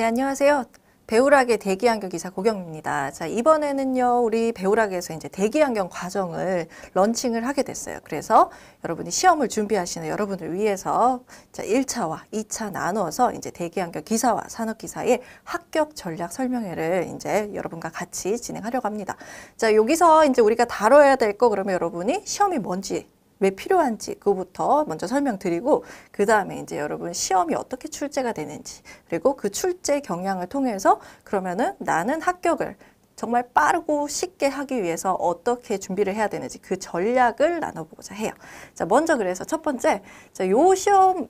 네, 안녕하세요. 배우락의 대기환경 기사 고경입니다. 자, 이번에는요, 우리 배우락에서 이제 대기환경 과정을 런칭을 하게 됐어요. 그래서 여러분이 시험을 준비하시는 여러분을 위해서 자, 1차와 2차 나누어서 이제 대기환경 기사와 산업기사의 합격 전략 설명회를 이제 여러분과 같이 진행하려고 합니다. 자, 여기서 이제 우리가 다뤄야 될 거 그러면 여러분이 시험이 뭔지 왜 필요한지 그거부터 먼저 설명드리고 그 다음에 이제 여러분 시험이 어떻게 출제가 되는지 그리고 그 출제 경향을 통해서 그러면은 나는 합격을 정말 빠르고 쉽게 하기 위해서 어떻게 준비를 해야 되는지 그 전략을 나눠보고자 해요. 자, 먼저 그래서 첫 번째, 자, 요 시험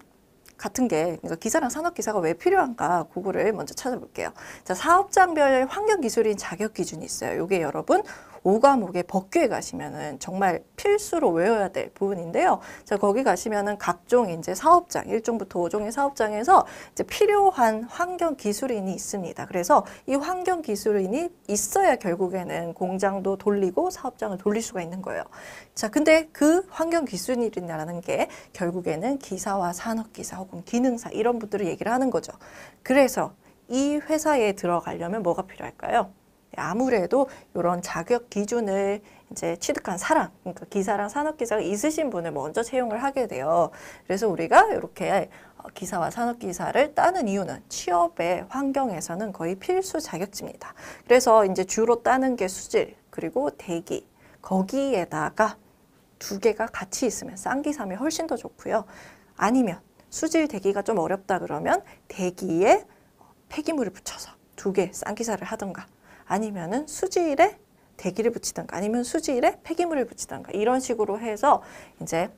같은 게 그러니까 기사랑 산업 기사가 왜 필요한가 그거를 먼저 찾아볼게요. 자, 사업장별 환경 기술인 자격 기준이 있어요. 요게 여러분 5과목의 법규에 가시면은 정말 필수로 외워야 될 부분인데요. 자, 거기 가시면은 각종 이제 사업장, 1종부터 5종의 사업장에서 이제 필요한 환경 기술인이 있습니다. 그래서 이 환경 기술인이 있어야 결국에는 공장도 돌리고 사업장을 돌릴 수가 있는 거예요. 자, 근데 그 환경 기술인이라는 게 결국에는 기사와 산업기사 혹은 기능사 이런 분들을 얘기를 하는 거죠. 그래서 이 회사에 들어가려면 뭐가 필요할까요? 아무래도 이런 자격 기준을 이제 취득한 사람, 그러니까 기사랑 산업기사가 있으신 분을 먼저 채용을 하게 돼요. 그래서 우리가 이렇게 어, 기사와 산업기사를 따는 이유는 취업의 환경에서는 거의 필수 자격지입니다. 그래서 이제 주로 따는 게 수질, 그리고 대기, 거기에다가 두 개가 같이 있으면 쌍기삼이 훨씬 더 좋고요. 아니면 수질 대기가 좀 어렵다 그러면 대기에 어, 폐기물을 붙여서 두 개 쌍기사를 하던가 아니면은 수질에 대기를 붙이던가 아니면 수질에 폐기물을 붙이던가 이런 식으로 해서 이제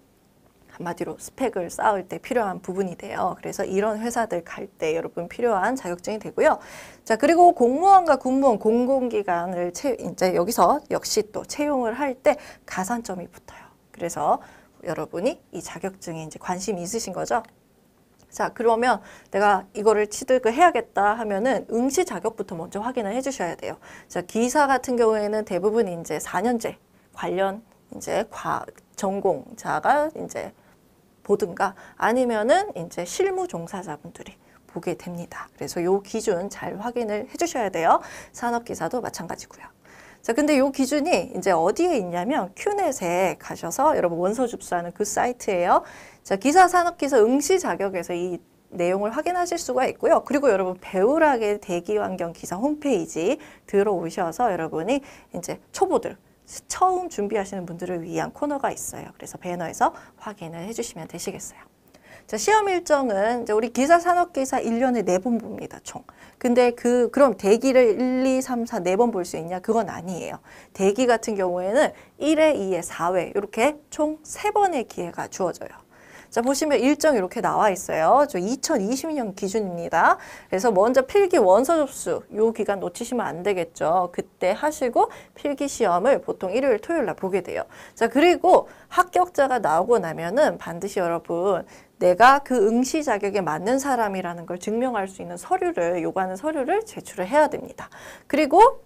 한마디로 스펙을 쌓을 때 필요한 부분이 돼요. 그래서 이런 회사들 갈 때 여러분 필요한 자격증이 되고요. 자, 그리고 공무원과 군무원 공공기관을 채, 이제 여기서 역시 또 채용을 할 때 가산점이 붙어요. 그래서 여러분이 이 자격증에 이제 관심이 있으신 거죠. 자 그러면 내가 이거를 취득을 해야겠다 하면은 응시 자격부터 먼저 확인을 해주셔야 돼요. 자 기사 같은 경우에는 대부분 이제 4년제 관련 이제 과 전공자가 이제 보든가 아니면은 이제 실무 종사자분들이 보게 됩니다. 그래서 요 기준 잘 확인을 해주셔야 돼요. 산업기사도 마찬가지고요. 자, 근데 요 기준이 이제 어디에 있냐면 큐넷에 가셔서 여러분 원서 접수하는 그 사이트예요. 자, 기사 산업기사 응시 자격에서 이 내용을 확인하실 수가 있고요. 그리고 여러분 배우락의 대기환경 기사 홈페이지 들어오셔서 여러분이 이제 초보들 처음 준비하시는 분들을 위한 코너가 있어요. 그래서 배너에서 확인을 해주시면 되시겠어요. 자, 시험 일정은 이제 우리 기사 산업기사 1년에4번 봅니다, 총. 근데 그, 그럼 대기를 1, 2, 3, 4, 4번볼 수 있냐? 그건 아니에요. 대기 같은 경우에는 1회2회4회 이렇게 총3번의 기회가 주어져요. 자, 보시면 일정 이렇게 나와 있어요. 저 2020년 기준입니다. 그래서 먼저 필기 원서 접수 요 기간 놓치시면 안 되겠죠. 그때 하시고 필기 시험을 보통 일요일 토요일 날 보게 돼요. 자, 그리고 합격자가 나오고 나면은 반드시 여러분 내가 그 응시 자격에 맞는 사람이라는 걸 증명할 수 있는 서류를 요구하는 서류를 제출을 해야 됩니다. 그리고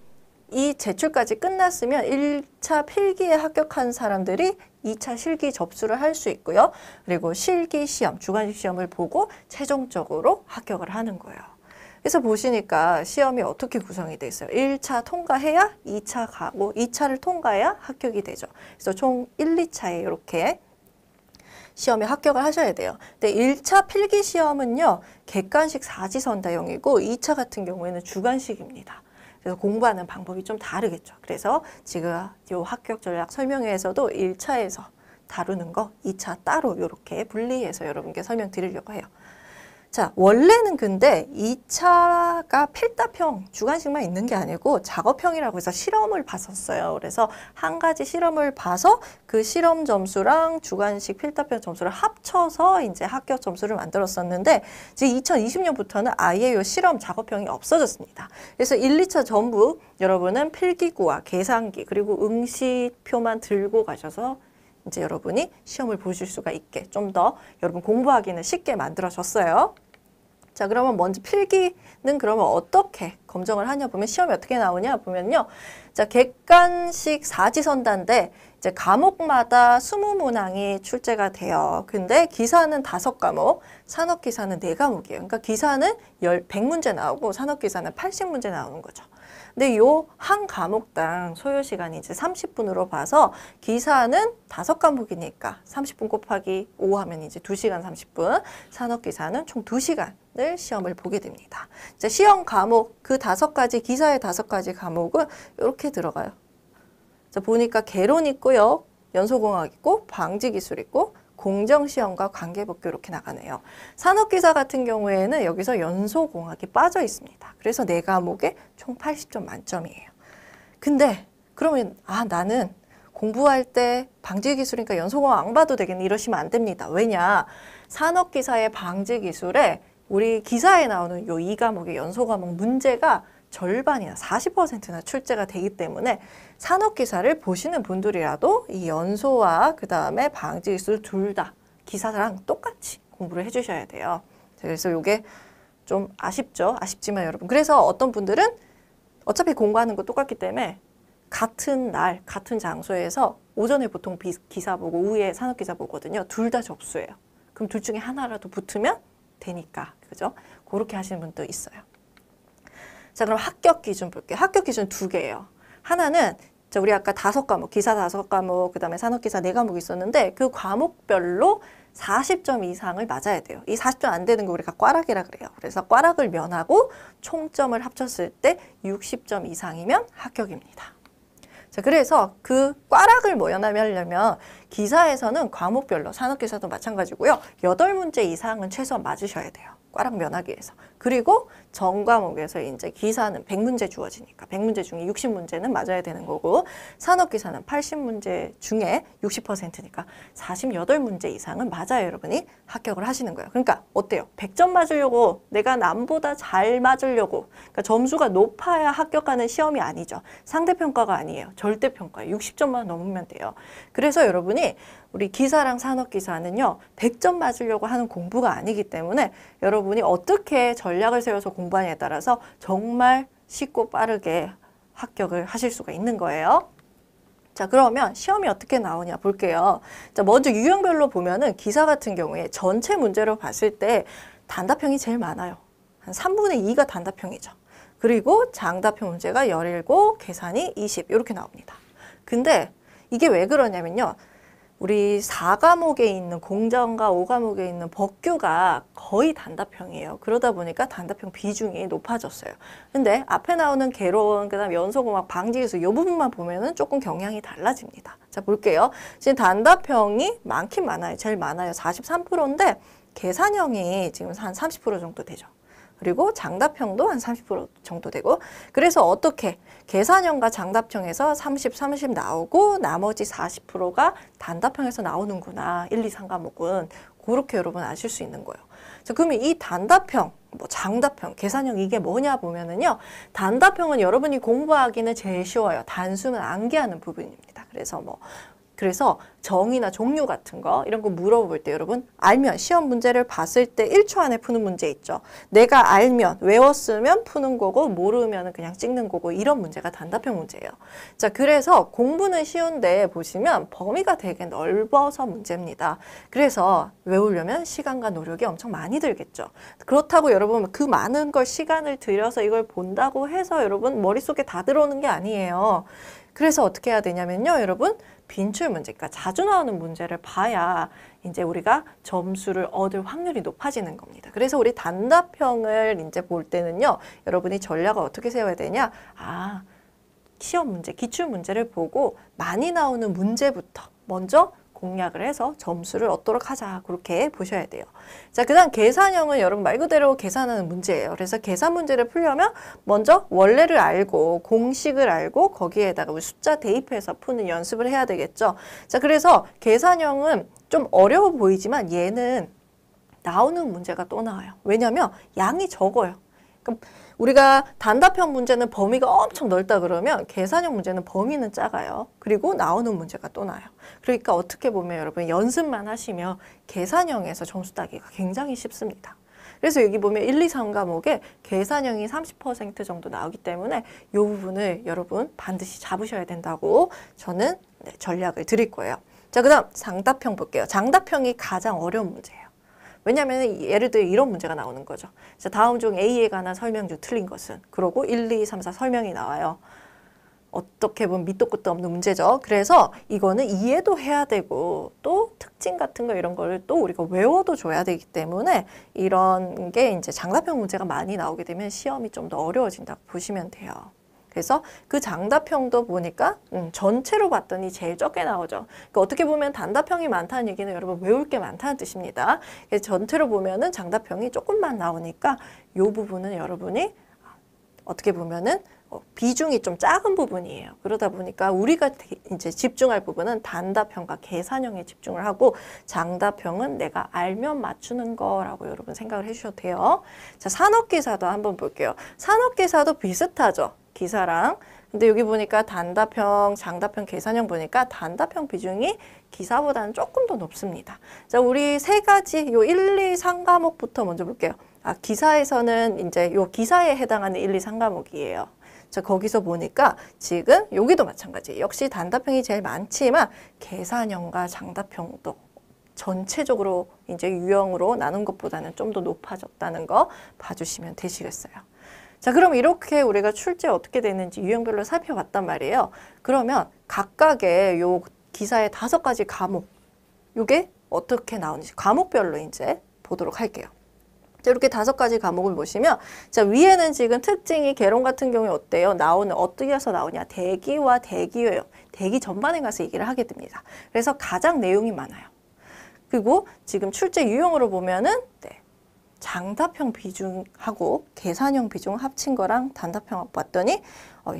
이 제출까지 끝났으면 1차 필기에 합격한 사람들이 2차 실기 접수를 할 수 있고요. 그리고 실기 시험, 주관식 시험을 보고 최종적으로 합격을 하는 거예요. 그래서 보시니까 시험이 어떻게 구성이 돼 있어요. 1차 통과해야 2차 가고 2차를 통과해야 합격이 되죠. 그래서 총 1, 2차에 이렇게 시험에 합격을 하셔야 돼요. 근데 1차 필기 시험은요. 객관식 사지선 대형이고 2차 같은 경우에는 주관식입니다. 그래서 공부하는 방법이 좀 다르겠죠. 그래서 지금 요 합격 전략 설명회에서도 1차에서 다루는 거 2차 따로 이렇게 분리해서 여러분께 설명드리려고 해요. 자, 원래는 근데 이차가 필답형 주관식만 있는 게 아니고 작업형이라고 해서 실험을 봤었어요. 그래서 한 가지 실험을 봐서 그 실험 점수랑 주관식 필답형 점수를 합쳐서 이제 합격 점수를 만들었었는데 이제 2020년부터는 아예 요 실험 작업형이 없어졌습니다. 그래서 1, 2차 전부 여러분은 필기구와 계산기 그리고 응시표만 들고 가셔서 이제 여러분이 시험을 보실 수가 있게 좀 더 여러분 공부하기는 쉽게 만들어졌어요. 자 그러면 먼저 필기는 그러면 어떻게 검정을 하냐 보면 시험이 어떻게 나오냐 보면요. 자 객관식 사지선단데 이제 과목마다 스무 문항이 출제가 돼요. 근데 기사는 다섯 과목, 산업기사는 네과목이에요 그러니까 기사는 열 백문제 나오고 산업기사는 팔십 문제 나오는 거죠. 근데 요 한 과목당 소요 시간이 이제 30분으로 봐서 기사는 다섯 과목이니까 30분 곱하기 5 하면 이제 2시간 30분, 산업기사는 총 2시간을 시험을 보게 됩니다. 이제 시험 과목 그 다섯 가지 기사의 다섯 가지 과목은 이렇게 들어가요. 자, 보니까 개론 있고요. 연소공학 있고 방지기술 있고 공정시험과 관계법규 이렇게 나가네요. 산업기사 같은 경우에는 여기서 연소공학이 빠져 있습니다. 그래서 네 과목에 총 80점 만점이에요. 근데 그러면 아 나는 공부할 때 방지기술이니까 연소공학 안 봐도 되겠네 이러시면 안 됩니다. 왜냐 산업기사의 방지기술에 우리 기사에 나오는 이 과목의 연소과목 문제가 절반이나 40%나 출제가 되기 때문에 산업기사를 보시는 분들이라도 이 연소와 그 다음에 방지기술 둘 다 기사랑 똑같이 공부를 해주셔야 돼요. 그래서 이게 좀 아쉽죠. 아쉽지만 여러분. 그래서 어떤 분들은 어차피 공부하는 거 똑같기 때문에 같은 날, 같은 장소에서 오전에 보통 비, 기사 보고 오후에 산업기사 보거든요. 둘 다 접수해요. 그럼 둘 중에 하나라도 붙으면 되니까. 그죠? 그렇게 하시는 분도 있어요. 자 그럼 합격 기준 볼게요. 합격 기준 두 개예요. 하나는 자 우리 아까 다섯 과목, 기사 다섯 과목, 그 다음에 산업기사 네 과목 있었는데 그 과목별로 40점 이상을 맞아야 돼요. 이 40점 안 되는 거 우리가 꽈락이라 그래요. 그래서 꽈락을 면하고 총점을 합쳤을 때 60점 이상이면 합격입니다. 자, 그래서 그 꽈락을 모연나면려면 뭐 기사에서는 과목별로 산업기사도 마찬가지고요. 여덟 문제 이상은 최소한 맞으셔야 돼요. 꽈락 면하기 위해서. 그리고 전과목에서 이제 기사는 100문제 주어지니까 100문제 중에 60문제는 맞아야 되는 거고 산업기사는 80문제 중에 60%니까 48문제 이상은 맞아요 여러분이 합격을 하시는 거예요. 그러니까 어때요? 100점 맞으려고 내가 남보다 잘 맞으려고 그러니까 점수가 높아야 합격하는 시험이 아니죠. 상대평가가 아니에요. 절대평가예요. 60점만 넘으면 돼요. 그래서 여러분이 우리 기사랑 산업기사는요. 100점 맞으려고 하는 공부가 아니기 때문에 여러분이 어떻게 전략을 세워서 공부하냐에 따라서 정말 쉽고 빠르게 합격을 하실 수가 있는 거예요. 자 그러면 시험이 어떻게 나오냐 볼게요. 자 먼저 유형별로 보면은 기사 같은 경우에 전체 문제로 봤을 때 단답형이 제일 많아요. 한 3분의 2가 단답형이죠. 그리고 장답형 문제가 17, 계산이 20 이렇게 나옵니다. 근데 이게 왜 그러냐면요. 우리 4과목에 있는 공정과 5과목에 있는 법규가 거의 단답형이에요. 그러다 보니까 단답형 비중이 높아졌어요. 근데 앞에 나오는 개론, 그 다음 연소공학 방지기술 이 부분만 보면은 조금 경향이 달라집니다. 자, 볼게요. 지금 단답형이 많긴 많아요. 제일 많아요. 43%인데 계산형이 지금 한 30% 정도 되죠. 그리고 장답형도 한 30% 정도 되고 그래서 어떻게 계산형과 장답형에서 30, 30 나오고 나머지 40%가 단답형에서 나오는구나 1, 2, 3과목은 그렇게 여러분 아실 수 있는 거예요. 자, 그러면 이 단답형, 뭐 장답형, 계산형 이게 뭐냐 보면은요. 단답형은 여러분이 공부하기는 제일 쉬워요. 단수는 암기하는 부분입니다. 그래서 뭐 그래서 정의나 종류 같은 거 이런 거 물어볼 때 여러분 알면 시험 문제를 봤을 때 1초 안에 푸는 문제 있죠. 내가 알면 외웠으면 푸는 거고 모르면 그냥 찍는 거고 이런 문제가 단답형 문제예요. 자 그래서 공부는 쉬운데 보시면 범위가 되게 넓어서 문제입니다. 그래서 외우려면 시간과 노력이 엄청 많이 들겠죠. 그렇다고 여러분 그 많은 걸 시간을 들여서 이걸 본다고 해서 여러분 머릿속에 다 들어오는 게 아니에요. 그래서 어떻게 해야 되냐면요, 여러분. 빈출 문제, 그러니까 자주 나오는 문제를 봐야 이제 우리가 점수를 얻을 확률이 높아지는 겁니다. 그래서 우리 단답형을 이제 볼 때는요, 여러분이 전략을 어떻게 세워야 되냐? 아, 시험 문제, 기출 문제를 보고 많이 나오는 문제부터 먼저 공략을 해서 점수를 얻도록 하자 그렇게 보셔야 돼요. 자, 그 다음 계산형은 여러분 말 그대로 계산하는 문제예요. 그래서 계산 문제를 풀려면 먼저 원래를 알고 공식을 알고 거기에다가 숫자 대입해서 푸는 연습을 해야 되겠죠. 자, 그래서 계산형은 좀 어려워 보이지만 얘는 나오는 문제가 또 나와요. 왜냐하면 양이 적어요. 그럼 우리가 단답형 문제는 범위가 엄청 넓다 그러면 계산형 문제는 범위는 작아요. 그리고 나오는 문제가 또 나요. 그러니까 어떻게 보면 여러분 연습만 하시면 계산형에서 점수 따기가 굉장히 쉽습니다. 그래서 여기 보면 1, 2, 3 과목에 계산형이 30% 정도 나오기 때문에 이 부분을 여러분 반드시 잡으셔야 된다고 저는 네, 전략을 드릴 거예요. 자, 그 다음 장답형 볼게요. 장답형이 가장 어려운 문제예요. 왜냐하면 예를 들어 이런 문제가 나오는 거죠. 자, 다음 중 A에 관한 설명주 틀린 것은 그러고 1, 2, 3, 4 설명이 나와요. 어떻게 보면 밑도 끝도 없는 문제죠. 그래서 이거는 이해도 해야 되고 또 특징 같은 거 이런 거를 또 우리가 외워도 줘야 되기 때문에 이런 게 이제 장단형 문제가 많이 나오게 되면 시험이 좀 더 어려워진다고 보시면 돼요. 그래서 그 장답형도 보니까 음, 전체로 봤더니 제일 적게 나오죠. 그러니까 어떻게 보면 단답형이 많다는 얘기는 여러분 외울 게 많다는 뜻입니다. 그래서 전체로 보면은 장답형이 조금만 나오니까 이 부분은 여러분이 어떻게 보면은 어, 비중이 좀 작은 부분이에요. 그러다 보니까 우리가 이제 집중할 부분은 단답형과 계산형에 집중을 하고 장답형은 내가 알면 맞추는 거라고 여러분 생각을 해주셔도 돼요. 자, 산업기사도 한번 볼게요. 산업기사도 비슷하죠. 기사랑 근데 여기 보니까 단답형, 장답형 계산형 보니까 단답형 비중이 기사보다는 조금 더 높습니다. 자, 우리 세 가지 요 1, 2, 3 과목부터 먼저 볼게요. 아, 기사에서는 이제 요 기사에 해당하는 1, 2, 3 과목이에요. 자, 거기서 보니까 지금 여기도 마찬가지. 역시 단답형이 제일 많지만 계산형과 장답형도 전체적으로 이제 유형으로 나눈 것보다는 좀 더 높아졌다는 거 봐주시면 되시겠어요. 자, 그럼 이렇게 우리가 출제 어떻게 되는지 유형별로 살펴봤단 말이에요. 그러면 각각의 요 기사의 다섯 가지 과목, 요게 어떻게 나오는지 과목별로 이제 보도록 할게요. 자, 이렇게 다섯 가지 과목을 보시면 자 위에는 지금 특징이 개론 같은 경우에 어때요? 나오는 어떻게 해서 나오냐? 대기와 대기예요. 대기 전반에 가서 얘기를 하게 됩니다. 그래서 가장 내용이 많아요. 그리고 지금 출제 유형으로 보면은 네, 장답형 비중하고 계산형 비중 합친 거랑 단답형 봤더니 어,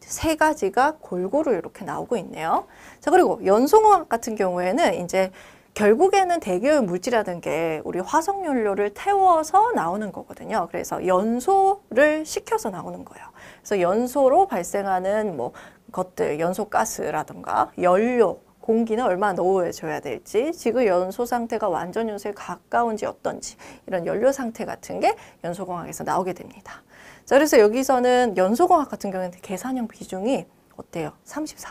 세 가지가 골고루 이렇게 나오고 있네요. 자 그리고 연소공학 같은 경우에는 이제 결국에는 대기열 물질이라는 게 우리 화석연료를 태워서 나오는 거거든요. 그래서 연소를 시켜서 나오는 거예요. 그래서 연소로 발생하는 뭐 것들, 연소가스라든가 연료, 공기는 얼마나 넣어줘야 될지, 지구 연소 상태가 완전 연소에 가까운지 어떤지 이런 연료 상태 같은 게 연소공학에서 나오게 됩니다. 자, 그래서 여기서는 연소공학 같은 경우에는 계산형 비중이 어때요? 34%.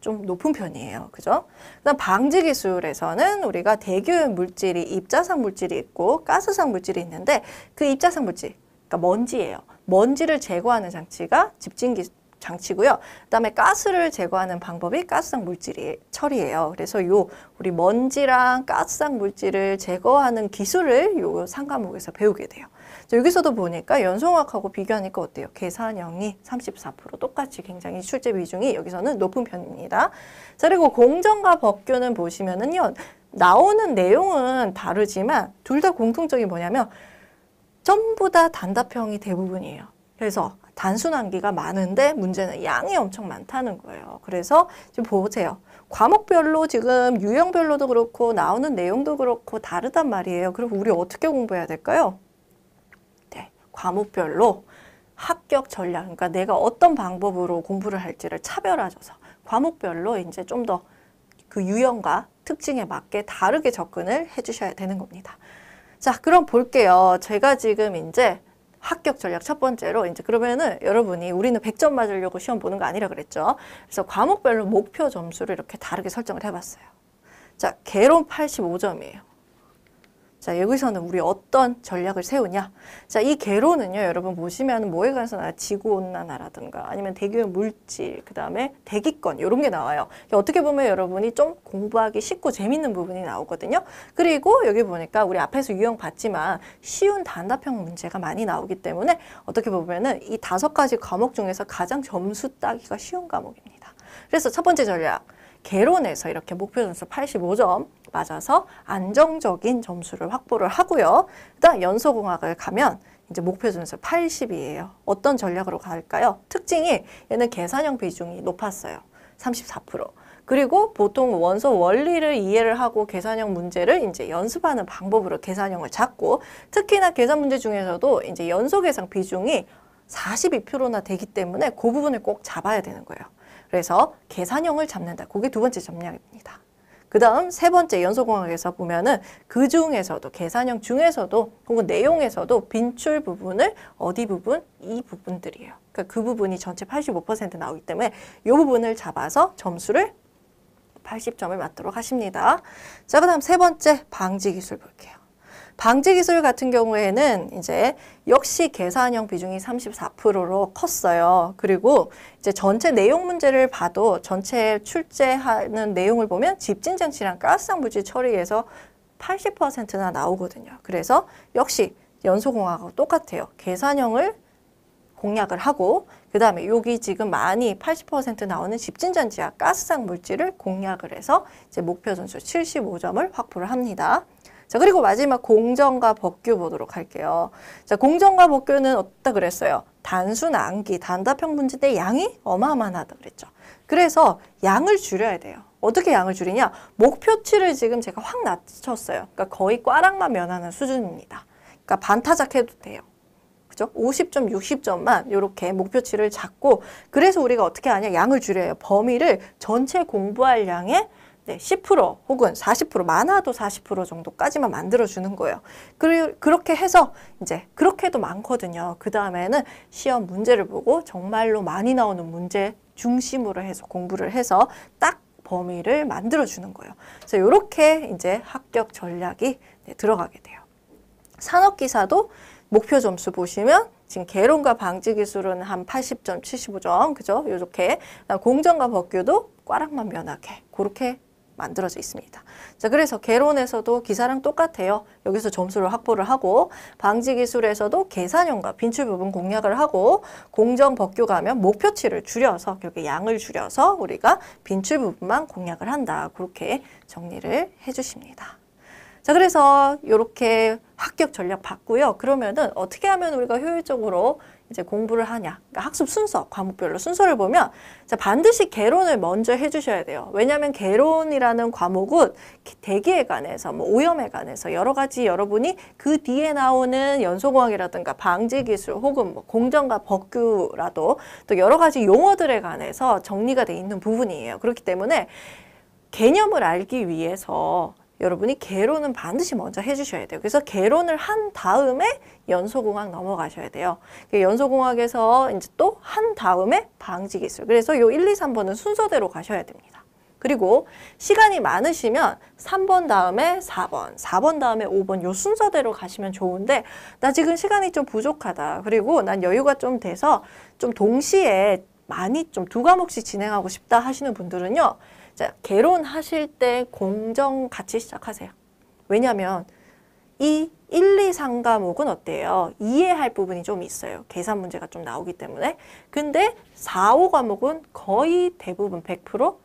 좀 높은 편이에요. 그죠? 그다음 방지 기술에서는 우리가 대규오 물질이 입자상 물질이 있고 가스상 물질이 있는데 그 입자상 물질 그러니까 먼지예요. 먼지를 제거하는 장치가 집진기 장치고요. 그다음에 가스를 제거하는 방법이 가스성 물질 처리예요. 그래서 요 우리 먼지랑 가스성 물질을 제거하는 기술을 요상과목에서 배우게 돼요. 여기서도 보니까 연성학하고 비교하니까 어때요? 계산형이 34% 똑같이 굉장히 출제 비중이 여기서는 높은 편입니다. 자, 그리고 공정과 법규는 보시면은요. 나오는 내용은 다르지만 둘 다공통적인 뭐냐면 전부 다 단답형이 대부분이에요. 그래서 단순한기가 많은데 문제는 양이 엄청 많다는 거예요. 그래서 지금 보세요. 과목별로 지금 유형별로도 그렇고 나오는 내용도 그렇고 다르단 말이에요. 그럼 우리 어떻게 공부해야 될까요? 네, 과목별로 합격 전략, 그러니까 내가 어떤 방법으로 공부를 할지를 차별화줘서 과목별로 이제 좀 더 그 유형과 특징에 맞게 다르게 접근을 해주셔야 되는 겁니다. 자, 그럼 볼게요. 제가 지금 이제 합격 전략 첫 번째로 이제 그러면은 여러분이 우리는 100점 맞으려고 시험 보는 거 아니라 그랬죠. 그래서 과목별로 목표 점수를 이렇게 다르게 설정을 해봤어요. 자, 개론 85점이에요. 자, 여기서는 우리 어떤 전략을 세우냐? 자, 이 개로는요, 여러분 보시면 뭐에 관해서 나 지구온난화라든가 아니면 대규모 물질, 그 다음에 대기권, 이런 게 나와요. 어떻게 보면 여러분이 좀 공부하기 쉽고 재밌는 부분이 나오거든요. 그리고 여기 보니까 우리 앞에서 유형봤지만 쉬운 단답형 문제가 많이 나오기 때문에 어떻게 보면은 이 다섯 가지 과목 중에서 가장 점수 따기가 쉬운 과목입니다. 그래서 첫 번째 전략. 개론에서 이렇게 목표 점수 85점 맞아서 안정적인 점수를 확보를 하고요. 그다음 연소공학을 가면 이제 목표 점수 80이에요. 어떤 전략으로 갈까요? 특징이 얘는 계산형 비중이 높았어요. 34%. 그리고 보통 원소 원리를 이해를 하고 계산형 문제를 이제 연습하는 방법으로 계산형을 찾고 특히나 계산 문제 중에서도 이제 연소 계산 비중이 42%나 되기 때문에 그 부분을 꼭 잡아야 되는 거예요. 그래서 계산형을 잡는다. 그게 두 번째 점량입니다. 그 다음 세 번째 연소공학에서 보면은 그 중에서도 계산형 중에서도 혹은 내용에서도 빈출 부분을 어디 부분? 이 부분들이에요. 그러니까 그 부분이 전체 85% 나오기 때문에 이 부분을 잡아서 점수를 80점을 맞도록 하십니다. 자, 그 다음 세 번째 방지 기술 볼게요. 방제 기술 같은 경우에는 이제 역시 계산형 비중이 34%로 컸어요. 그리고 이제 전체 내용 문제를 봐도 전체 출제하는 내용을 보면 집진 장치랑 가스상 물질 처리에서 80%나 나오거든요. 그래서 역시 연소공학하고 똑같아요. 계산형을 공략을 하고 그 다음에 여기 지금 많이 80% 나오는 집진전지와 가스상 물질을 공략을 해서 이제 목표 점수 75점을 확보를 합니다. 자, 그리고 마지막 공정과 법규 보도록 할게요. 자, 공정과 법규는 어떻다 그랬어요? 단순 암기, 단답형 문제 때 양이 어마어마하다 그랬죠. 그래서 양을 줄여야 돼요. 어떻게 양을 줄이냐? 목표치를 지금 제가 확 낮췄어요. 그러니까 거의 꽈락만 면하는 수준입니다. 그러니까 반타작해도 돼요. 그죠? 50점, 60점만 이렇게 목표치를 잡고 그래서 우리가 어떻게 하냐? 양을 줄여요. 범위를 전체 공부할 양의 이10% 혹은 40% 많아도 40% 정도까지만 만들어주는 거예요. 그, 그렇게 해서 이제 그렇게도 많거든요. 그 다음에는 시험 문제를 보고 정말로 많이 나오는 문제 중심으로 해서 공부를 해서 딱 범위를 만들어주는 거예요. 그래서 이렇게 이제 합격 전략이 네, 들어가게 돼요. 산업기사도 목표 점수 보시면 지금 개론과 방지 기술은 한 80점, 75점, 그죠? 요렇게 공정과 법규도 꽈락만 면하게 그렇게 만들어져 있습니다. 자, 그래서 개론에서도 기사랑 똑같아요. 여기서 점수를 확보를 하고 방지 기술에서도 계산형과 빈출 부분 공략을 하고 공정 법규가 면 목표치를 줄여서 결국 양을 줄여서 우리가 빈출 부분만 공략을 한다. 그렇게 정리를 해 주십니다. 자, 그래서 이렇게 합격 전략 봤고요. 그러면은 어떻게 하면 우리가 효율적으로 이제 공부를 하냐 그러니까 학습 순서 과목별로 순서를 보면 자, 반드시 개론을 먼저 해주셔야 돼요 왜냐하면 개론이라는 과목은 대기에 관해서 뭐 오염에 관해서 여러 가지 여러분이 그 뒤에 나오는 연소공학이라든가 방지기술 혹은 뭐 공정과 법규라도 또 여러 가지 용어들에 관해서 정리가 돼 있는 부분이에요 그렇기 때문에 개념을 알기 위해서 여러분이 개론은 반드시 먼저 해주셔야 돼요. 그래서 개론을 한 다음에 연소공학 넘어가셔야 돼요. 그 연소공학에서 이제 또 한 다음에 방지기술. 그래서 요 1, 2, 3번은 순서대로 가셔야 됩니다. 그리고 시간이 많으시면 3번 다음에 4번, 4번 다음에 5번 요 순서대로 가시면 좋은데 나 지금 시간이 좀 부족하다. 그리고 난 여유가 좀 돼서 좀 동시에 많이 좀 두 과목씩 진행하고 싶다 하시는 분들은요. 자, 개론하실 때 공정 같이 시작하세요. 왜냐하면 이 1, 2, 3 과목은 어때요? 이해할 부분이 좀 있어요. 계산 문제가 좀 나오기 때문에. 근데 4, 5 과목은 거의 대부분 100%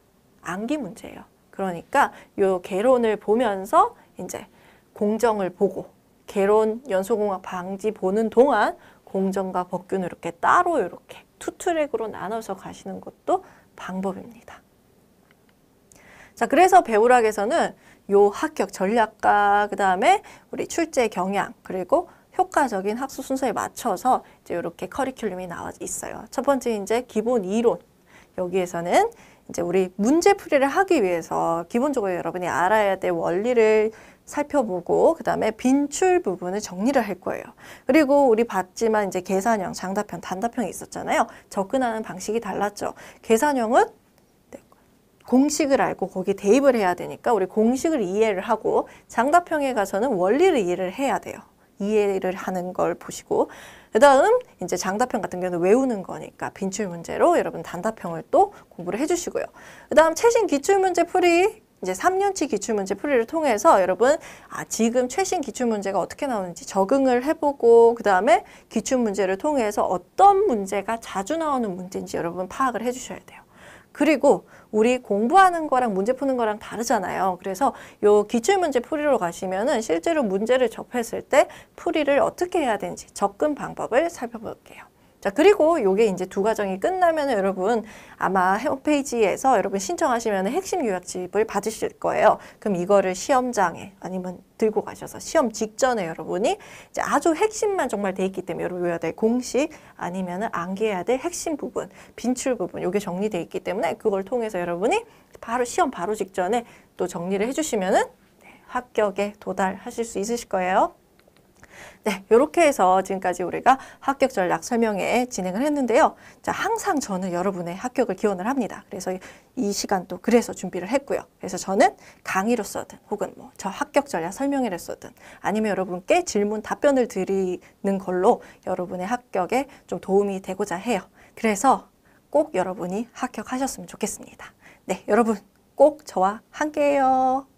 암기 문제예요. 그러니까 요 개론을 보면서 이제 공정을 보고 개론 연소공학 방지 보는 동안 공정과 법균을 이렇게 따로 이렇게 투 트랙으로 나눠서 가시는 것도 방법입니다. 자, 그래서 배우락에서는 요 합격 전략과 그다음에 우리 출제 경향 그리고 효과적인 학습 순서에 맞춰서 이제 이렇게 커리큘럼이 나와 있어요. 첫 번째 이제 기본 이론. 여기에서는 이제 우리 문제풀이를 하기 위해서 기본적으로 여러분이 알아야 될 원리를 살펴보고 그다음에 빈출 부분을 정리를 할 거예요. 그리고 우리 봤지만 이제 계산형, 장답형, 단답형이 있었잖아요. 접근하는 방식이 달랐죠. 계산형은 공식을 알고 거기에 대입을 해야 되니까 우리 공식을 이해를 하고 장답형에 가서는 원리를 이해를 해야 돼요. 이해를 하는 걸 보시고 그 다음 이제 장답형 같은 경우는 외우는 거니까 빈출 문제로 여러분 단답형을 또 공부를 해주시고요. 그 다음 최신 기출문제 풀이 이제 3년치 기출문제 풀이를 통해서 여러분 아 지금 최신 기출문제가 어떻게 나오는지 적응을 해보고 그 다음에 기출문제를 통해서 어떤 문제가 자주 나오는 문제인지 여러분 파악을 해주셔야 돼요. 그리고 우리 공부하는 거랑 문제 푸는 거랑 다르잖아요. 그래서 요 기출문제 풀이로 가시면은 실제로 문제를 접했을 때 풀이를 어떻게 해야 되는지 접근 방법을 살펴볼게요. 자, 그리고 요게 이제 두 과정이 끝나면 여러분 아마 홈페이지에서 여러분 신청하시면 핵심 요약집을 받으실 거예요. 그럼 이거를 시험장에 아니면 들고 가셔서 시험 직전에 여러분이 이제 아주 핵심만 정말 돼 있기 때문에 여러분 외워야 될 공식 아니면은 암기해야 될 핵심 부분, 빈출 부분 요게 정리돼 있기 때문에 그걸 통해서 여러분이 바로 시험 바로 직전에 또 정리를 해 주시면은 네, 합격에 도달하실 수 있으실 거예요. 네, 이렇게 해서 지금까지 우리가 합격 전략 설명회 진행을 했는데요. 자, 항상 저는 여러분의 합격을 기원을 합니다. 그래서 이 시간도 그래서 준비를 했고요. 그래서 저는 강의로 써든 혹은 뭐 저 합격 전략 설명회를 써든 아니면 여러분께 질문 답변을 드리는 걸로 여러분의 합격에 좀 도움이 되고자 해요. 그래서 꼭 여러분이 합격하셨으면 좋겠습니다. 네, 여러분 꼭 저와 함께해요.